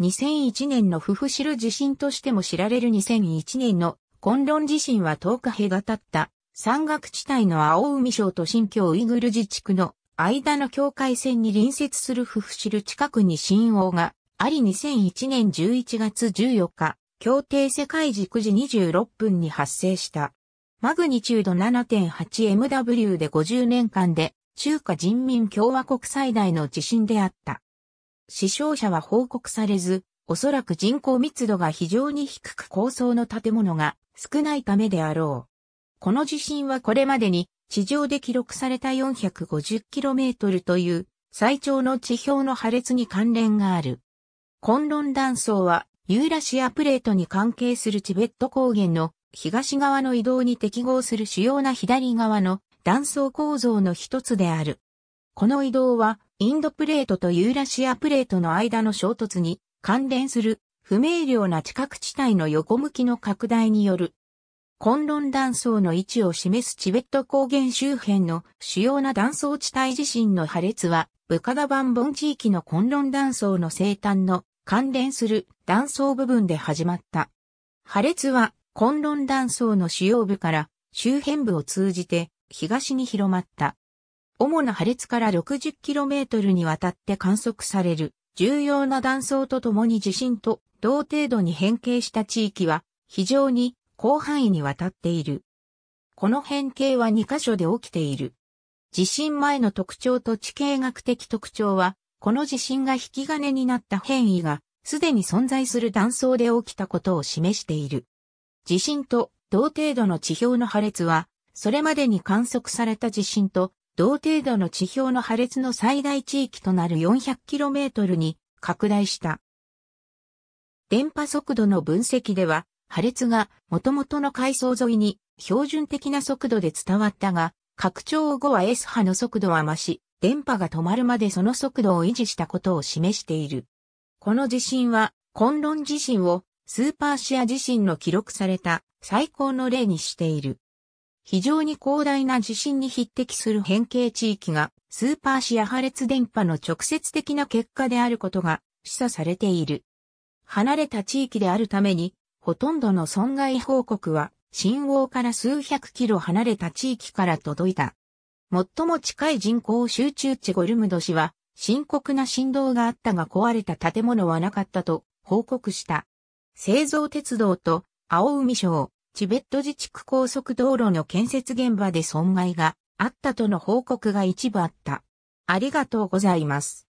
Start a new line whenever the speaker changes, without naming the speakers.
2001年のフフ知る地震としても知られる2001年のコンロン地震は10日隔たった山岳地帯の青海省と新疆ウイグル自治区の間の境界線に隣接するフフシル近くに新王があり2001年11月14日、協定世界時9時26分に発生した。マグニチュード 7.8MW で50年間で中華人民共和国最大の地震であった。死傷者は報告されず、おそらく人口密度が非常に低く高層の建物が少ないためであろう。この地震はこれまでに地上で記録された 450km という最長の地表の破裂に関連がある。混乱断層はユーラシアプレートに関係するチベット高原の東側の移動に適合する主要な左側の断層構造の一つである。この移動はインドプレートとユーラシアプレートの間の衝突に関連する不明瞭な地殻地帯の横向きの拡大による混乱断層の位置を示すチベット高原周辺の主要な断層地帯地震の破裂は、ブカダバンボン地域の混乱断層の生誕の関連する断層部分で始まった。破裂は混乱断層の主要部から周辺部を通じて東に広まった。主な破裂から 60km にわたって観測される重要な断層とともに地震と同程度に変形した地域は非常に広範囲にわたっている。この変形は2箇所で起きている。地震前の特徴と地形学的特徴は、この地震が引き金になった変異が、すでに存在する断層で起きたことを示している。地震と同程度の地表の破裂は、それまでに観測された地震と同程度の地表の破裂の最大地域となる 400km に拡大した。電波速度の分析では、破裂が元々の階層沿いに標準的な速度で伝わったが、拡張後は S 波の速度は増し、電波が止まるまでその速度を維持したことを示している。この地震は、混乱地震をスーパーシア地震の記録された最高の例にしている。非常に広大な地震に匹敵する変形地域がスーパーシア破裂電波の直接的な結果であることが示唆されている。離れた地域であるために、ほとんどの損害報告は信号から数百キロ離れた地域から届いた。最も近い人口集中地ゴルムド市は深刻な振動があったが壊れた建物はなかったと報告した。製造鉄道と青海省、チベット自治区高速道路の建設現場で損害があったとの報告が一部あった。ありがとうございます。